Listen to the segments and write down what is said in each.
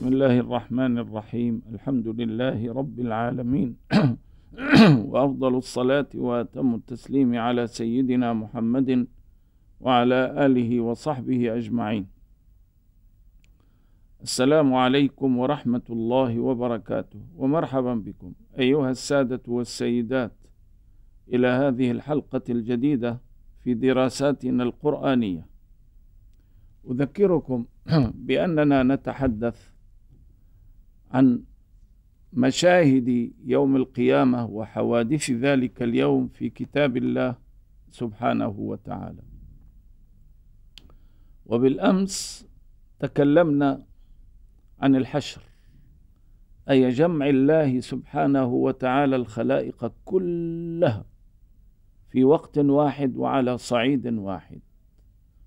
بسم الله الرحمن الرحيم الحمد لله رب العالمين وأفضل الصلاة وأتم التسليم على سيدنا محمد وعلى آله وصحبه أجمعين السلام عليكم ورحمة الله وبركاته ومرحبا بكم أيها السادة والسيدات إلى هذه الحلقة الجديدة في دراساتنا القرآنية أذكركم بأننا نتحدث عن مشاهد يوم القيامة وحوادث ذلك اليوم في كتاب الله سبحانه وتعالى وبالأمس تكلمنا عن الحشر أي جمع الله سبحانه وتعالى الخلائق كلها في وقت واحد وعلى صعيد واحد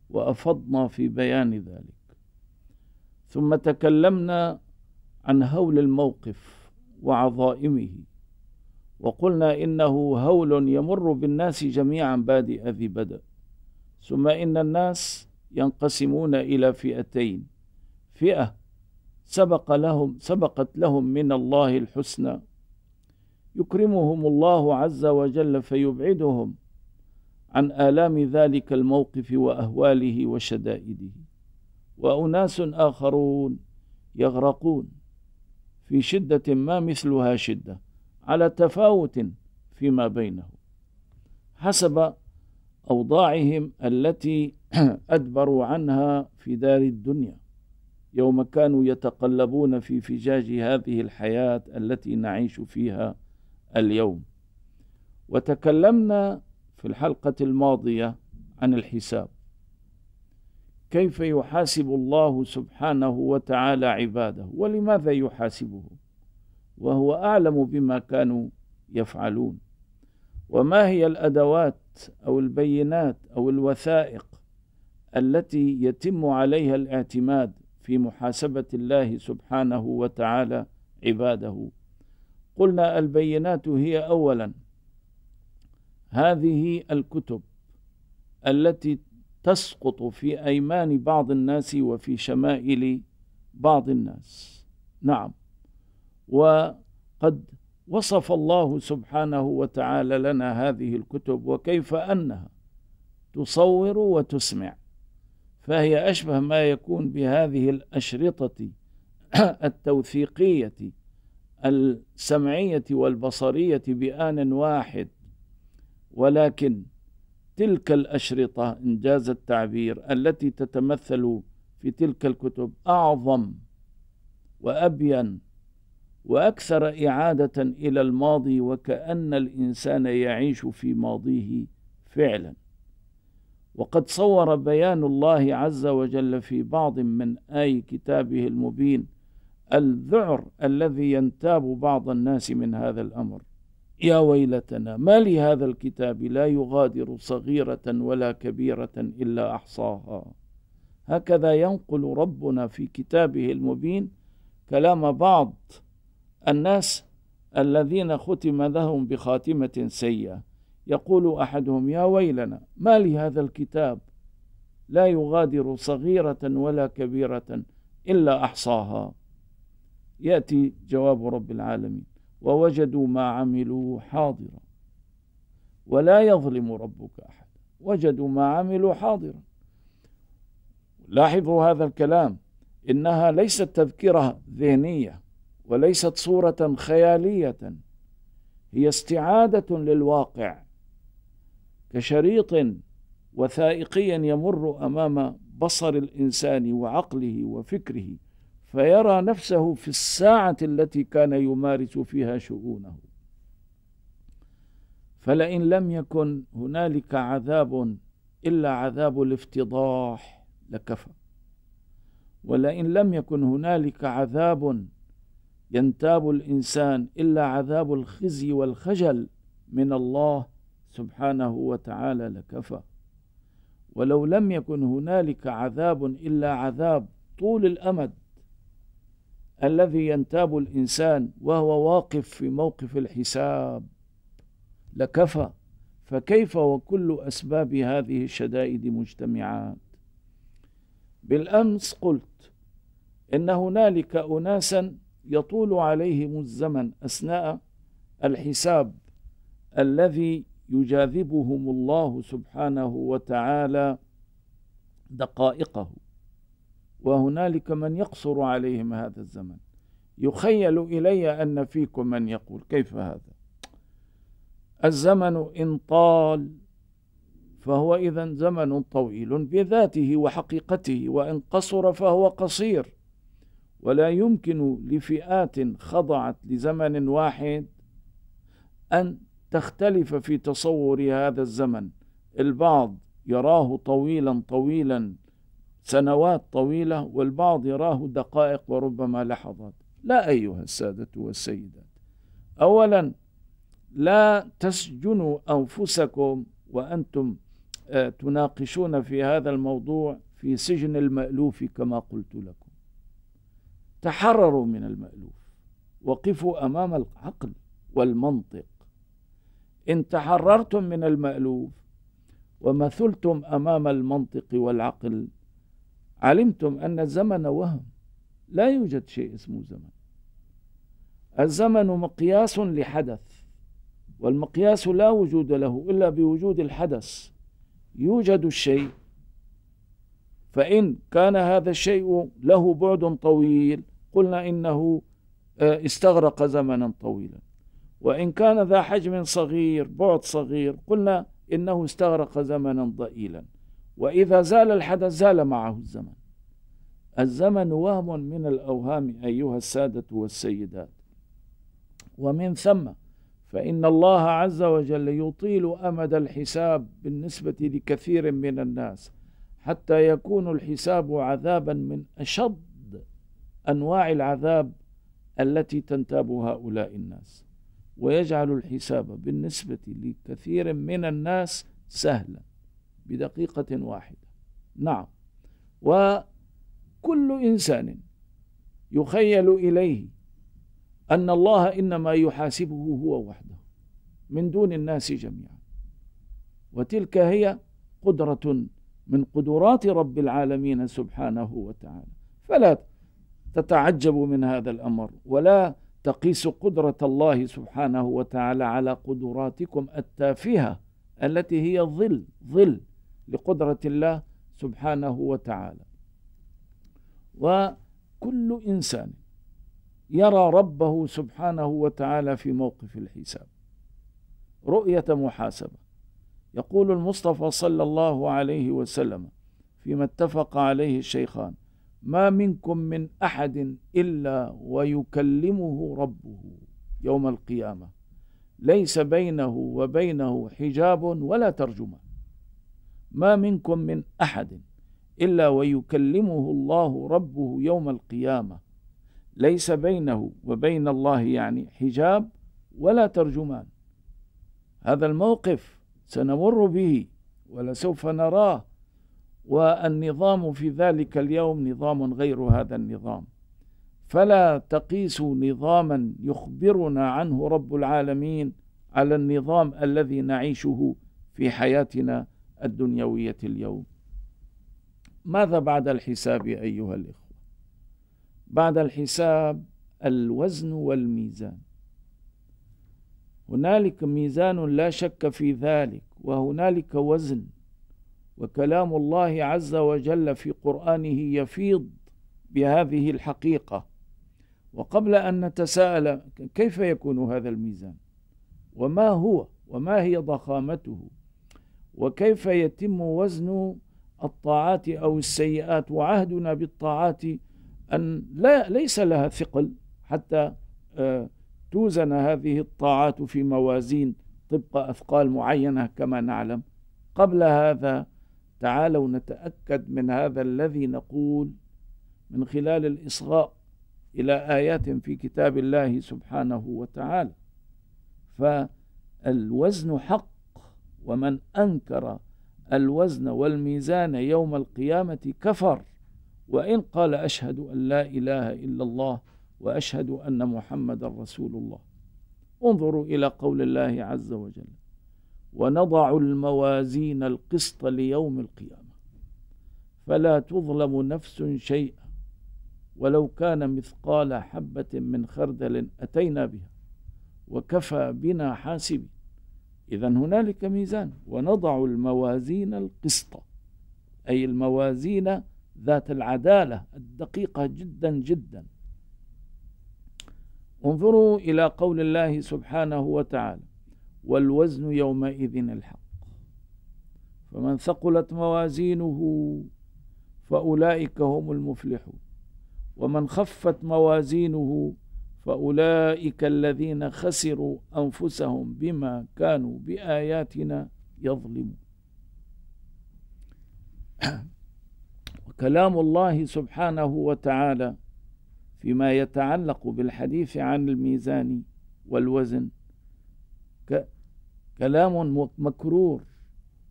وأفضنا في بيان ذلك ثم تكلمنا عن هول الموقف وعظائمه وقلنا إنه هول يمر بالناس جميعا بادئ ذي بدء ثم إن الناس ينقسمون إلى فئتين فئة سبق لهم سبقت لهم من الله الحسنى يكرمهم الله عز وجل فيبعدهم عن آلام ذلك الموقف وأهواله وشدائده وأناس آخرون يغرقون في شدة ما مثلها شدة على تفاوت فيما بينه حسب أوضاعهم التي أدبروا عنها في دار الدنيا يوم كانوا يتقلبون في فجاج هذه الحياة التي نعيش فيها اليوم وتكلمنا في الحلقة الماضية عن الحساب كيف يحاسب الله سبحانه وتعالى عباده ولماذا يحاسبه وهو أعلم بما كانوا يفعلون وما هي الأدوات أو البينات أو الوثائق التي يتم عليها الاعتماد في محاسبة الله سبحانه وتعالى عباده قلنا البينات هي أولا هذه الكتب التي تسقط في أيمان بعض الناس وفي شمائل بعض الناس نعم وقد وصف الله سبحانه وتعالى لنا هذه الكتب وكيف أنها تصور وتسمع فهي أشبه ما يكون بهذه الأشرطة التوثيقية السمعية والبصرية بآن واحد ولكن تلك الأشرطة إن جاز التعبير التي تتمثل في تلك الكتب أعظم وأبين وأكثر إعادة إلى الماضي وكأن الإنسان يعيش في ماضيه فعلا وقد صور بيان الله عز وجل في بعض من آي كتابه المبين الذعر الذي ينتاب بعض الناس من هذا الأمر يا ويلتنا ما لهذا الكتاب لا يغادر صغيرة ولا كبيرة إلا أحصاها هكذا ينقل ربنا في كتابه المبين كلام بعض الناس الذين ختم لهم بخاتمة سيئة يقول أحدهم يا ويلنا ما لهذا الكتاب لا يغادر صغيرة ولا كبيرة إلا أحصاها يأتي جواب رب العالمين ووجدوا ما عملوا حاضرا ولا يظلم ربك أحد وجدوا ما عملوا حاضرا لاحظوا هذا الكلام إنها ليست تذكرة ذهنية وليست صورة خيالية هي استعادة للواقع كشريط وثائقي يمر أمام بصر الإنسان وعقله وفكره فيرى نفسه في الساعة التي كان يمارس فيها شؤونه فلئن لم يكن هنالك عذاب إلا عذاب الافتضاح لكفى ولئن لم يكن هنالك عذاب ينتاب الإنسان إلا عذاب الخزي والخجل من الله سبحانه وتعالى لكفى ولو لم يكن هنالك عذاب إلا عذاب طول الأمد الذي ينتاب الإنسان وهو واقف في موقف الحساب لكفى فكيف وكل أسباب هذه الشدائد مجتمعات بالأمس قلت إن هنالك أناسا يطول عليهم الزمن أثناء الحساب الذي يجاذبهم الله سبحانه وتعالى دقائقه وهنالك من يقصر عليهم هذا الزمن يخيل إلي أن فيكم من يقول كيف هذا الزمن إن طال فهو إذا زمن طويل بذاته وحقيقته وإن قصر فهو قصير ولا يمكن لفئات خضعت لزمن واحد أن تختلف في تصور هذا الزمن البعض يراه طويلا طويلا سنوات طويلة والبعض يراه دقائق وربما لحظات لا أيها السادة والسيدات أولا لا تسجنوا أنفسكم وأنتم آه، تناقشون في هذا الموضوع في سجن المألوف كما قلت لكم تحرروا من المألوف وقفوا أمام العقل والمنطق إن تحررتم من المألوف ومثلتم أمام المنطق والعقل علمتم أن الزمن وهم لا يوجد شيء اسمه زمن الزمن مقياس لحدث والمقياس لا وجود له إلا بوجود الحدث يوجد الشيء فإن كان هذا الشيء له بعد طويل قلنا إنه آه، استغرق زمنا طويلا وإن كان ذا حجم صغير بعد صغير قلنا إنه استغرق زمنا ضئيلا وإذا زال الحدث زال معه الزمن الزمن وهم من الأوهام أيها السادة والسيدات ومن ثم فإن الله عز وجل يطيل أمد الحساب بالنسبة لكثير من الناس حتى يكون الحساب عذابا من أشد أنواع العذاب التي تنتاب هؤلاء الناس ويجعل الحساب بالنسبة لكثير من الناس سهلاً بدقيقة واحدة نعم وكل إنسان يخيل إليه أن الله إنما يحاسبه هو وحده من دون الناس جميعا وتلك هي قدرة من قدرات رب العالمين سبحانه وتعالى فلا تتعجب من هذا الأمر ولا تقيس قدرة الله سبحانه وتعالى على قدراتكم التافهة التي هي ظل ظل لقدرة الله سبحانه وتعالى وكل إنسان يرى ربه سبحانه وتعالى في موقف الحساب رؤية محاسبة يقول المصطفى صلى الله عليه وسلم فيما اتفق عليه الشيخان ما منكم من أحد إلا ويكلمه ربه يوم القيامة ليس بينه وبينه حجاب ولا ترجمان ما منكم من أحد إلا ويكلمه الله ربه يوم القيامة ليس بينه وبين الله يعني حجاب ولا ترجمان هذا الموقف سنمر به ولسوف نراه والنظام في ذلك اليوم نظام غير هذا النظام فلا تقيسوا نظاما يخبرنا عنه رب العالمين على النظام الذي نعيشه في حياتنا الدنيوية اليوم ماذا بعد الحساب أيها الإخوة بعد الحساب الوزن والميزان هنالك ميزان لا شك في ذلك وهنالك وزن وكلام الله عز وجل في قرآنه يفيض بهذه الحقيقة وقبل أن نتساءل كيف يكون هذا الميزان وما هو وما هي ضخامته وكيف يتم وزن الطاعات أو السيئات وعهدنا بالطاعات أن لا ليس لها ثقل حتى آه، توزن هذه الطاعات في موازين طبق أثقال معينة كما نعلم قبل هذا تعالوا نتأكد من هذا الذي نقول من خلال الإصغاء إلى آيات في كتاب الله سبحانه وتعالى فالوزن حق ومن أنكر الوزن والميزان يوم القيامة كفر وإن قال أشهد أن لا إله إلا الله وأشهد أن محمد رسول الله انظروا إلى قول الله عز وجل ونضع الموازين القسط ليوم القيامة فلا تظلم نفس شيئا ولو كان مثقال حبة من خردل أتينا بها وكفى بنا حاسبي إذا هنالك ميزان ونضع الموازين القسط أي الموازين ذات العدالة الدقيقة جدا جدا انظروا إلى قول الله سبحانه وتعالى والوزن يومئذ الحق فمن ثقلت موازينه فأولئك هم المفلحون ومن خفت موازينه فأولئك الذين خسروا أنفسهم بما كانوا بآياتنا يظلمون وكلام الله سبحانه وتعالى فيما يتعلق بالحديث عن الميزان والوزن كلام مكرور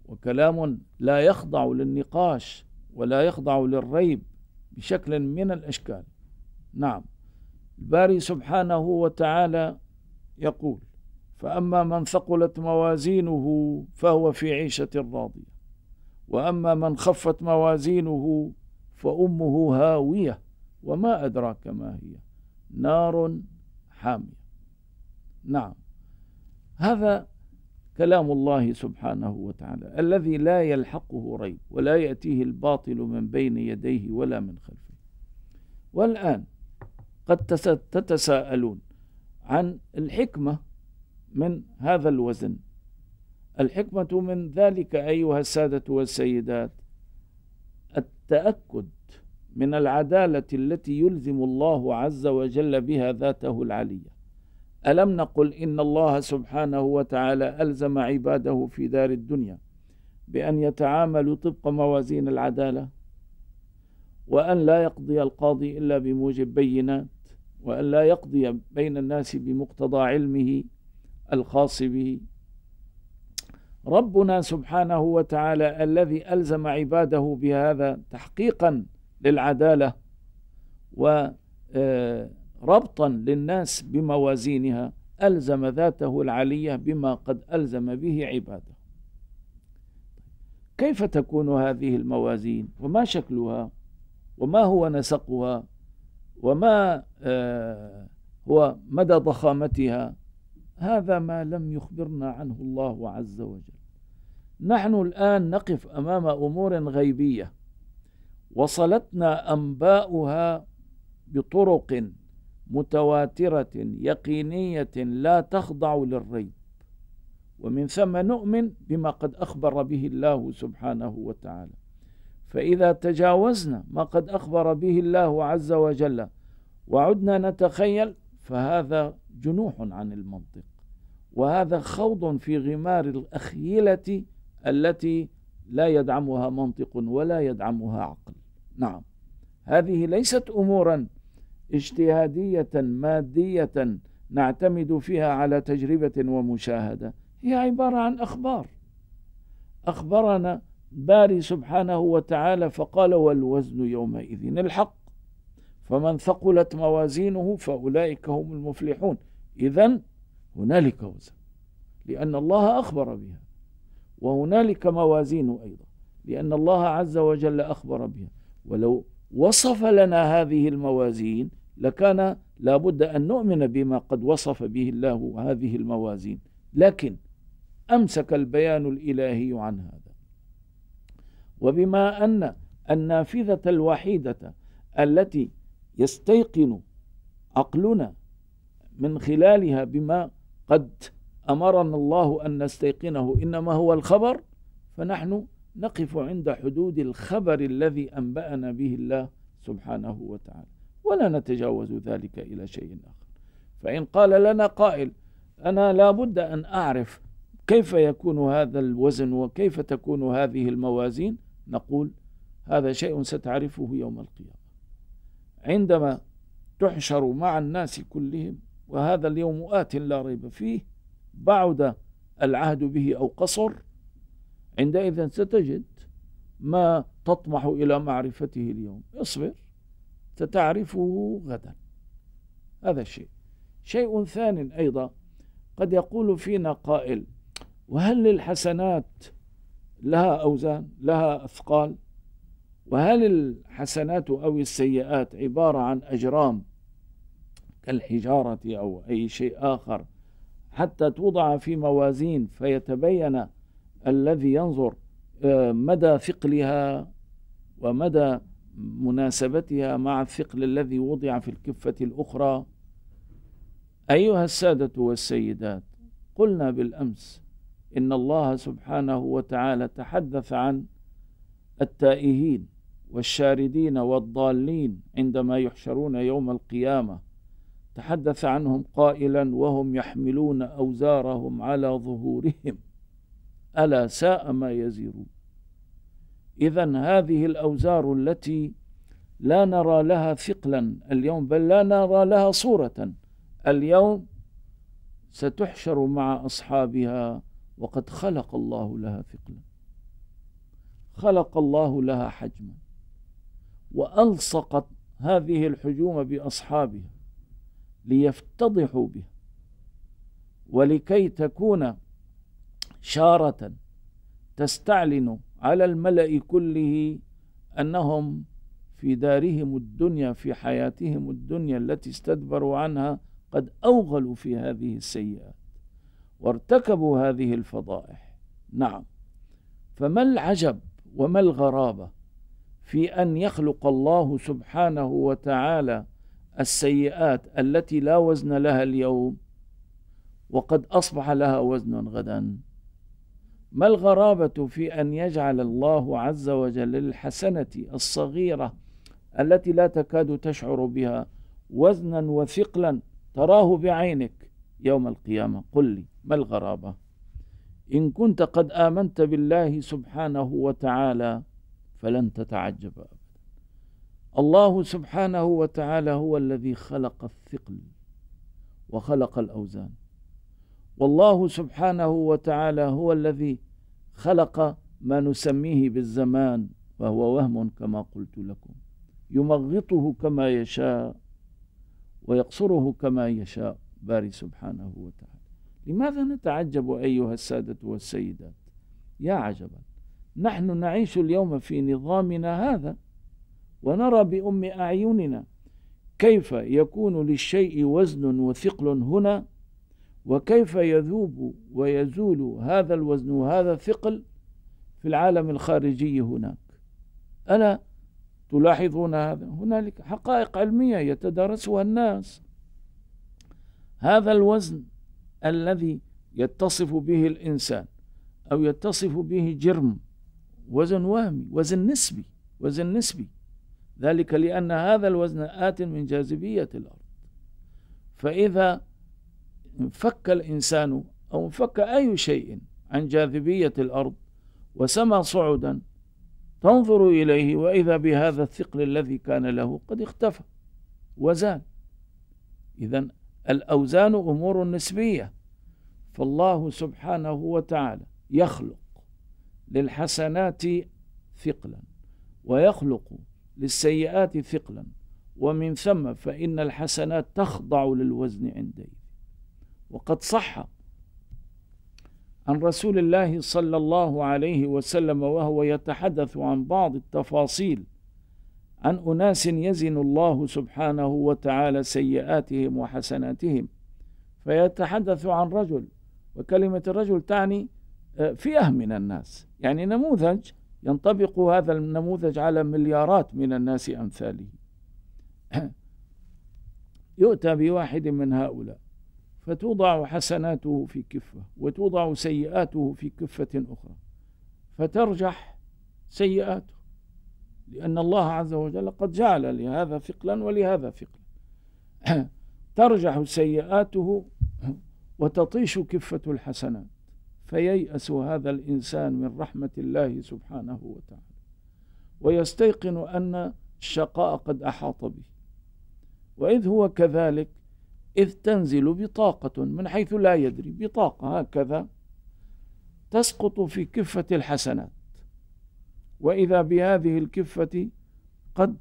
وكلام لا يخضع للنقاش ولا يخضع للريب بشكل من الأشكال نعم الباري سبحانه وتعالى يقول فأما من ثقلت موازينه فهو في عيشة راضية وأما من خفت موازينه فأمه هاوية وما أدراك ما هي نار حامية نعم هذا كلام الله سبحانه وتعالى الذي لا يلحقه ريب ولا يأتيه الباطل من بين يديه ولا من خلفه والآن قد تتساءلون عن الحكمة من هذا الوزن الحكمة من ذلك أيها السادة والسيدات التأكد من العدالة التي يلزم الله عز وجل بها ذاته العلية ألم نقل إن الله سبحانه وتعالى ألزم عباده في دار الدنيا بأن يتعاملوا طبق موازين العدالة وأن لا يقضي القاضي إلا بموجب بينات وأن لا يقضي بين الناس بمقتضى علمه الخاص به ربنا سبحانه وتعالى الذي ألزم عباده بهذا تحقيقا للعدالة وربطا آه، للناس بموازينها ألزم ذاته العلية بما قد ألزم به عباده طيب، كيف تكون هذه الموازين وما شكلها؟ وما هو نسقها وما آه، هو مدى ضخامتها هذا ما لم يخبرنا عنه الله عز وجل نحن الآن نقف أمام أمور غيبية وصلتنا أنباؤها بطرق متواترة يقينية لا تخضع للريب ومن ثم نؤمن بما قد أخبر به الله سبحانه وتعالى فإذا تجاوزنا ما قد أخبر به الله عز وجل وعدنا نتخيل فهذا جنوح عن المنطق وهذا خوض في غمار الأخيلة التي لا يدعمها منطق ولا يدعمها عقل نعم هذه ليست أمورا اجتهادية مادية نعتمد فيها على تجربة ومشاهدة هي عبارة عن أخبار أخبرنا باري سبحانه وتعالى فقال والوزن يومئذ الحق فمن ثقلت موازينه فأولئك هم المفلحون إذا هنالك وزن لأن الله أخبر بها وهنالك موازين أيضا لأن الله عز وجل أخبر بها ولو وصف لنا هذه الموازين لكان لابد أن نؤمن بما قد وصف به الله هذه الموازين لكن أمسك البيان الإلهي عن هذا وبما أن النافذة الوحيدة التي يستيقن عقلنا من خلالها بما قد أمرنا الله أن نستيقنه إنما هو الخبر فنحن نقف عند حدود الخبر الذي أنبأنا به الله سبحانه وتعالى ولا نتجاوز ذلك إلى شيء آخر فإن قال لنا قائل أنا لابد أن أعرف كيف يكون هذا الوزن وكيف تكون هذه الموازين نقول هذا شيء ستعرفه يوم القيامة عندما تحشر مع الناس كلهم وهذا اليوم آت لا ريب فيه بعد العهد به أو قصر عندئذ ستجد ما تطمح إلى معرفته اليوم اصبر ستعرفه غدا هذا الشيء شيء ثان أيضا قد يقول فينا قائل وهل للحسنات لها أوزان لها أثقال وهل الحسنات أو السيئات عبارة عن أجرام كالحجارة أو أي شيء آخر حتى توضع في موازين فيتبين الذي ينظر آه، مدى ثقلها ومدى مناسبتها مع الثقل الذي وضع في الكفة الأخرى أيها السادة والسيدات قلنا بالأمس إن الله سبحانه وتعالى تحدث عن التائهين والشاردين والضالين عندما يحشرون يوم القيامة تحدث عنهم قائلا وهم يحملون أوزارهم على ظهورهم ألا ساء ما يزيرون إذا هذه الأوزار التي لا نرى لها ثقلا اليوم بل لا نرى لها صورة اليوم ستحشر مع أصحابها وقد خلق الله لها ثقلا خلق الله لها حجما والصقت هذه الحجوم باصحابها ليفتضحوا بها ولكي تكون شاره تستعلن على الملا كله انهم في دارهم الدنيا في حياتهم الدنيا التي استدبروا عنها قد اوغلوا في هذه السيئات وارتكبوا هذه الفضائح نعم فما العجب وما الغرابة في أن يخلق الله سبحانه وتعالى السيئات التي لا وزن لها اليوم وقد أصبح لها وزن غدا ما الغرابة في أن يجعل الله عز وجل الحسنة الصغيرة التي لا تكاد تشعر بها وزنا وثقلا تراه بعينك يوم القيامة قل لي ما الغرابة إن كنت قد آمنت بالله سبحانه وتعالى فلن تتعجب أبدا الله سبحانه وتعالى هو الذي خلق الثقل وخلق الأوزان والله سبحانه وتعالى هو الذي خلق ما نسميه بالزمان وهو وهم كما قلت لكم يمغطه كما يشاء ويقصره كما يشاء الباري سبحانه وتعالى لماذا نتعجب أيها السادة والسيدات يا عجبا نحن نعيش اليوم في نظامنا هذا ونرى بأم أعيننا كيف يكون للشيء وزن وثقل هنا وكيف يذوب ويزول هذا الوزن وهذا الثقل في العالم الخارجي هناك ألا تلاحظون هذا هنالك حقائق علمية يتدارسها الناس هذا الوزن الذي يتصف به الإنسان أو يتصف به جرم وزن وهمي وزن نسبي وزن نسبي ذلك لأن هذا الوزن آت من جاذبية الأرض فإذا انفك الإنسان أو انفك أي شيء عن جاذبية الأرض وسمى صعدا تنظر إليه وإذا بهذا الثقل الذي كان له قد اختفى وزال إذا الأوزان أمور نسبية فالله سبحانه وتعالى يخلق للحسنات ثقلا ويخلق للسيئات ثقلا ومن ثم فإن الحسنات تخضع للوزن عندي وقد صح عن رسول الله صلى الله عليه وسلم وهو يتحدث عن بعض التفاصيل عن أناس يزن الله سبحانه وتعالى سيئاتهم وحسناتهم فيتحدث عن رجل وكلمة الرجل تعني آه، فئة من الناس يعني نموذج ينطبق هذا النموذج على مليارات من الناس أمثاله يؤتى بواحد من هؤلاء فتوضع حسناته في كفة وتوضع سيئاته في كفة أخرى فترجح سيئاته لأن الله عز وجل قد جعل لهذا ثقلا ولهذا ثقلا ترجح سيئاته وتطيش كفة الحسنات فييأس هذا الإنسان من رحمة الله سبحانه وتعالى ويستيقن أن الشقاء قد أحاط به وإذ هو كذلك إذ تنزل بطاقة من حيث لا يدري بطاقة هكذا تسقط في كفة الحسنات وإذا بهذه الكفة قد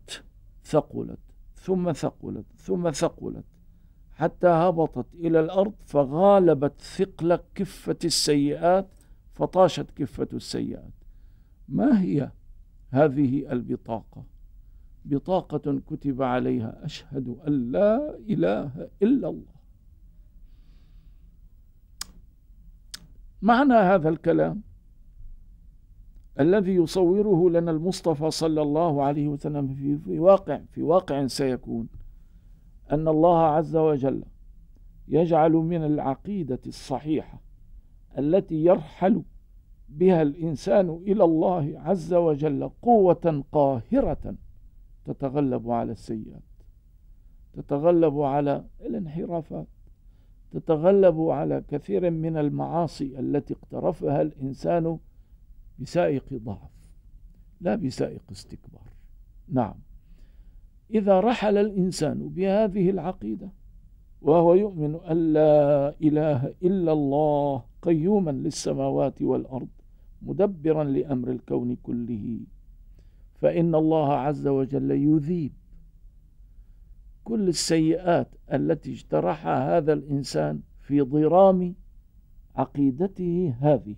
ثقلت ثم ثقلت ثم ثقلت حتى هبطت إلى الأرض فغالبت ثقل كفة السيئات فطاشت كفة السيئات ما هي هذه البطاقة بطاقة كتب عليها أشهد أن لا إله إلا الله معنى هذا الكلام الذي يصوره لنا المصطفى صلى الله عليه وسلم في, في واقع في واقع سيكون أن الله عز وجل يجعل من العقيدة الصحيحة التي يرحل بها الإنسان إلى الله عز وجل قوة قاهرة تتغلب على السيئات تتغلب على الانحرافات تتغلب على كثير من المعاصي التي اقترفها الإنسان بسائق ضعف لا بسائق استكبار نعم إذا رحل الإنسان بهذه العقيدة وهو يؤمن أن لا إله إلا الله قيوما للسماوات والأرض مدبرا لأمر الكون كله فإن الله عز وجل يذيب كل السيئات التي اجترحها هذا الإنسان في ضرام عقيدته هذه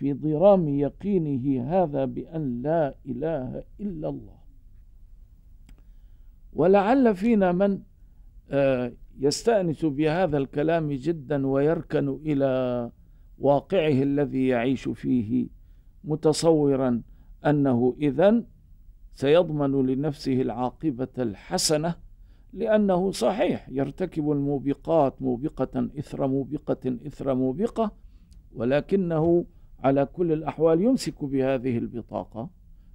في ضرام يقينه هذا بأن لا إله إلا الله ولعل فينا من آه، يستأنس بهذا الكلام جدا ويركن إلى واقعه الذي يعيش فيه متصورا أنه إذا سيضمن لنفسه العاقبة الحسنة لأنه صحيح يرتكب الموبقات موبقة إثر موبقة إثر موبقة ولكنه على كل الأحوال يمسك بهذه البطاقة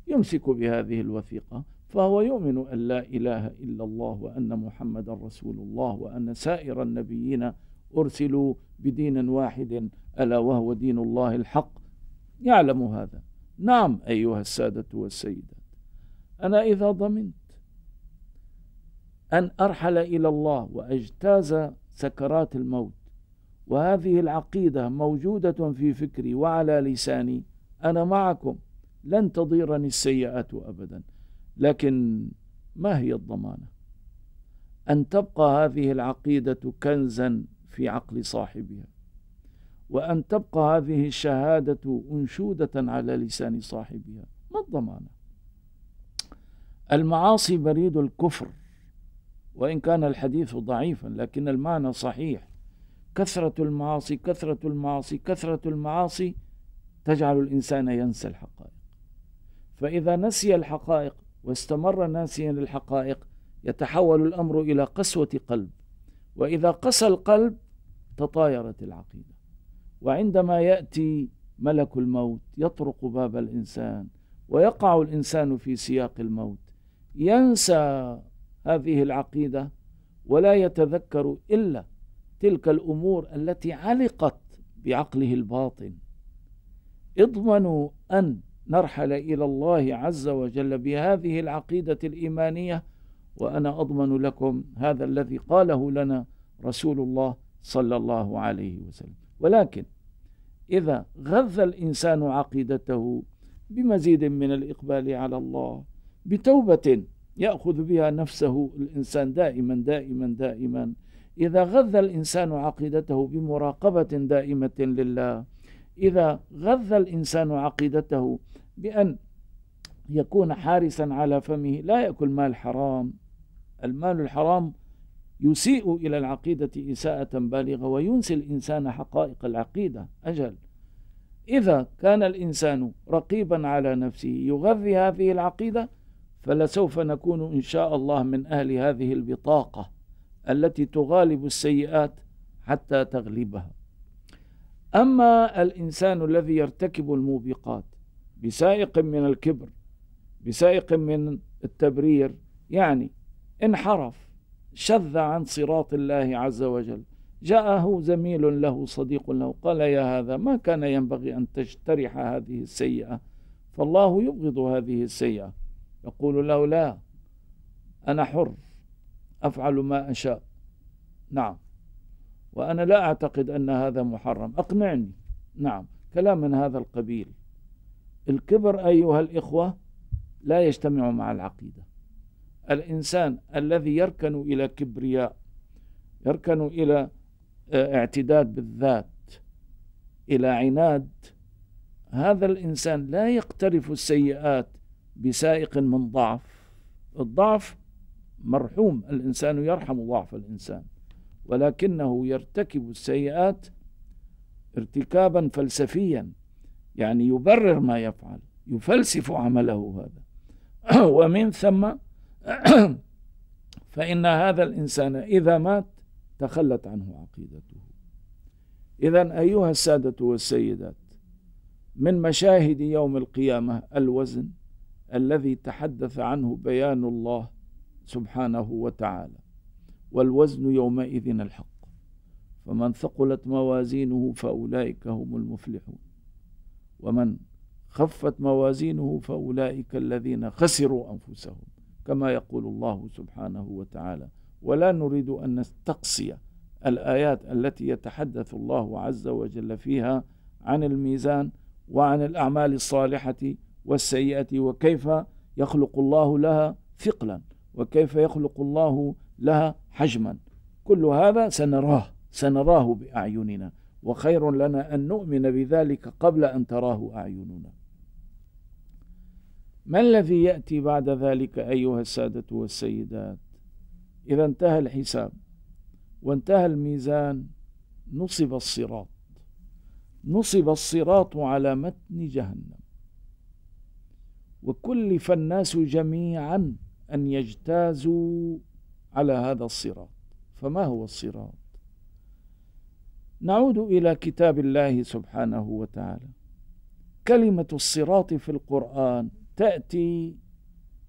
يمسك بهذه الوثيقة فهو يؤمن أن لا إله إلا الله وأن محمدا رسول الله وأن سائر النبيين أرسلوا بدين واحد ألا وهو دين الله الحق يعلم هذا نعم أيها السادة والسيدات أنا إذا ضمنت أن أرحل إلى الله وأجتاز سكرات الموت وهذه العقيدة موجودة في فكري وعلى لساني أنا معكم لن تضيرني السيئات أبدا لكن ما هي الضمانة أن تبقى هذه العقيدة كنزا في عقل صاحبها وأن تبقى هذه الشهادة أنشودة على لسان صاحبها ما الضمانة المعاصي بريد الكفر وإن كان الحديث ضعيفا لكن المعنى صحيح كثرة المعاصي كثرة المعاصي كثرة المعاصي تجعل الإنسان ينسى الحقائق فإذا نسي الحقائق واستمر ناسيا للحقائق يتحول الأمر إلى قسوة قلب وإذا قسى القلب تطايرت العقيدة وعندما يأتي ملك الموت يطرق باب الإنسان ويقع الإنسان في سياق الموت ينسى هذه العقيدة ولا يتذكر إلا تلك الامور التي علقت بعقله الباطن اضمنوا ان نرحل الى الله عز وجل بهذه العقيده الايمانيه وانا اضمن لكم هذا الذي قاله لنا رسول الله صلى الله عليه وسلم ولكن اذا غذى الانسان عقيدته بمزيد من الاقبال على الله بتوبه ياخذ بها نفسه الانسان دائما دائما دائما إذا غذى الإنسان عقيدته بمراقبة دائمة لله إذا غذى الإنسان عقيدته بأن يكون حارسا على فمه لا يأكل مال حرام المال الحرام يسيء إلى العقيدة إساءة بالغة وينسي الإنسان حقائق العقيدة أجل إذا كان الإنسان رقيبا على نفسه يغذي هذه العقيدة فلسوف نكون إن شاء الله من أهل هذه البطاقة التي تغالب السيئات حتى تغلبها أما الإنسان الذي يرتكب الموبقات بسائق من الكبر بسائق من التبرير يعني انحرف شذ عن صراط الله عز وجل جاءه زميل له صديق له قال يا هذا ما كان ينبغي أن تجترح هذه السيئة فالله يبغض هذه السيئة يقول له لا أنا حر أفعل ما أشاء نعم وأنا لا أعتقد أن هذا محرم أقنعني نعم كلام من هذا القبيل الكبر أيها الإخوة لا يجتمع مع العقيدة الإنسان الذي يركن إلى كبرياء يركن إلى آه، اعتداد بالذات إلى عناد هذا الإنسان لا يقترف السيئات بسائق من ضعف الضعف مرحوم الإنسان يرحم ضعف الإنسان ولكنه يرتكب السيئات ارتكابا فلسفيا يعني يبرر ما يفعل يفلسف عمله هذا ومن ثم فإن هذا الإنسان إذا مات تخلت عنه عقيدته إذا أيها السادة والسيدات من مشاهد يوم القيامة الوزن الذي تحدث عنه بيان الله سبحانه وتعالى والوزن يومئذ الحق فمن ثقلت موازينه فأولئك هم المفلحون ومن خفت موازينه فأولئك الذين خسروا أنفسهم كما يقول الله سبحانه وتعالى ولا نريد أن نستقصي الآيات التي يتحدث الله عز وجل فيها عن الميزان وعن الأعمال الصالحة والسيئة وكيف يخلق الله لها ثقلا وكيف يخلق الله لها حجما كل هذا سنراه سنراه بأعيننا وخير لنا أن نؤمن بذلك قبل أن تراه أعيننا ما الذي يأتي بعد ذلك أيها السادة والسيدات إذا انتهى الحساب وانتهى الميزان نصب الصراط نصب الصراط على متن جهنم وكلف الناس جميعا أن يجتازوا على هذا الصراط فما هو الصراط نعود إلى كتاب الله سبحانه وتعالى كلمة الصراط في القرآن تأتي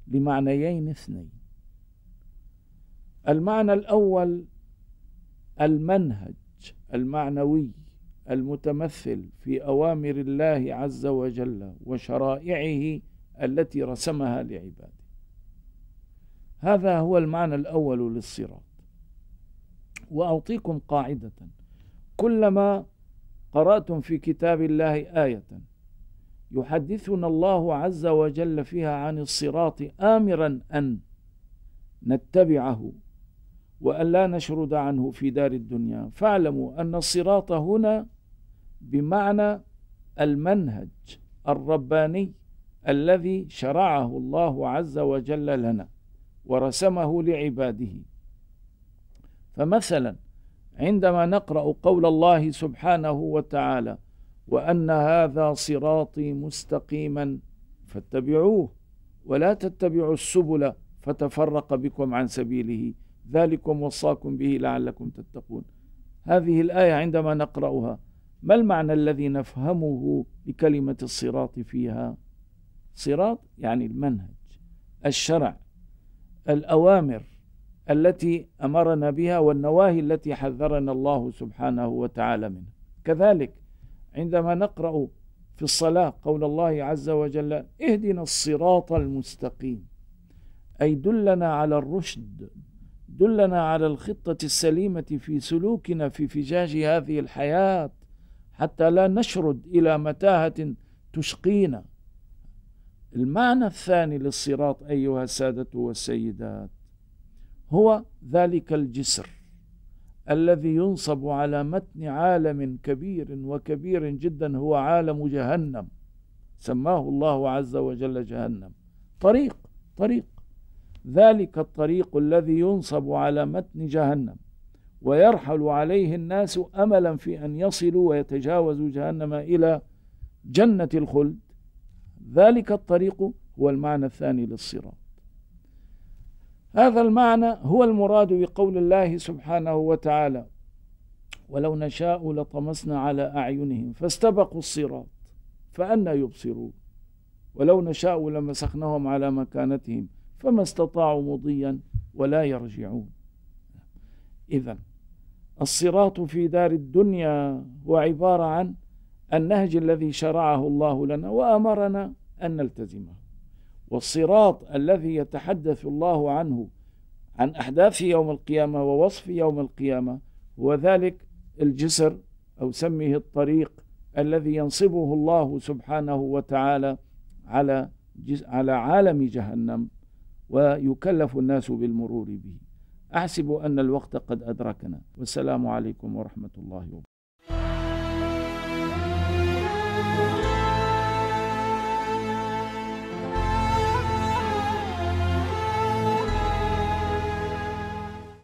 لمعنيين اثنين المعنى الأول المنهج المعنوي المتمثل في أوامر الله عز وجل وشرائعه التي رسمها لعباده هذا هو المعنى الأول للصراط وأعطيكم قاعدة كلما قرأتم في كتاب الله آية يحدثنا الله عز وجل فيها عن الصراط آمرا أن نتبعه وأن لا نشرد عنه في دار الدنيا فاعلموا أن الصراط هنا بمعنى المنهج الرباني الذي شرعه الله عز وجل لنا ورسمه لعباده فمثلا عندما نقرأ قول الله سبحانه وتعالى وأن هذا صراطي مستقيما فاتبعوه ولا تتبعوا السبل فتفرق بكم عن سبيله ذلكم وصاكم به لعلكم تتقون هذه الآية عندما نقرأها ما المعنى الذي نفهمه لكلمه الصراط فيها صراط يعني المنهج الشرع الأوامر التي أمرنا بها والنواهي التي حذرنا الله سبحانه وتعالى منها كذلك عندما نقرأ في الصلاة قول الله عز وجل اهدنا الصراط المستقيم أي دلنا على الرشد دلنا على الخطة السليمة في سلوكنا في فجاج هذه الحياة حتى لا نشرد إلى متاهة تشقينا المعنى الثاني للصراط أيها السادة والسيدات هو ذلك الجسر الذي ينصب على متن عالم كبير وكبير جدا هو عالم جهنم سماه الله عز وجل جهنم طريق طريق ذلك الطريق الذي ينصب على متن جهنم ويرحل عليه الناس املا في ان يصلوا ويتجاوزوا جهنم الى جنه الخلد ذلك الطريق هو المعنى الثاني للصراط هذا المعنى هو المراد بقول الله سبحانه وتعالى ولو نشاء لطمسنا على أعينهم فاستبقوا الصراط فأنا يبصرون ولو نشاء لمسخناهم على مكانتهم فما استطاعوا مضيا ولا يرجعون إذا الصراط في دار الدنيا هو عبارة عن النهج الذي شرعه الله لنا وأمرنا أن نلتزمه والصراط الذي يتحدث الله عنه عن أحداث يوم القيامة ووصف يوم القيامة هو ذلك الجسر أو سميه الطريق الذي ينصبه الله سبحانه وتعالى على على عالم جهنم ويكلف الناس بالمرور به أحسب أن الوقت قد أدركنا والسلام عليكم ورحمة الله وبركاته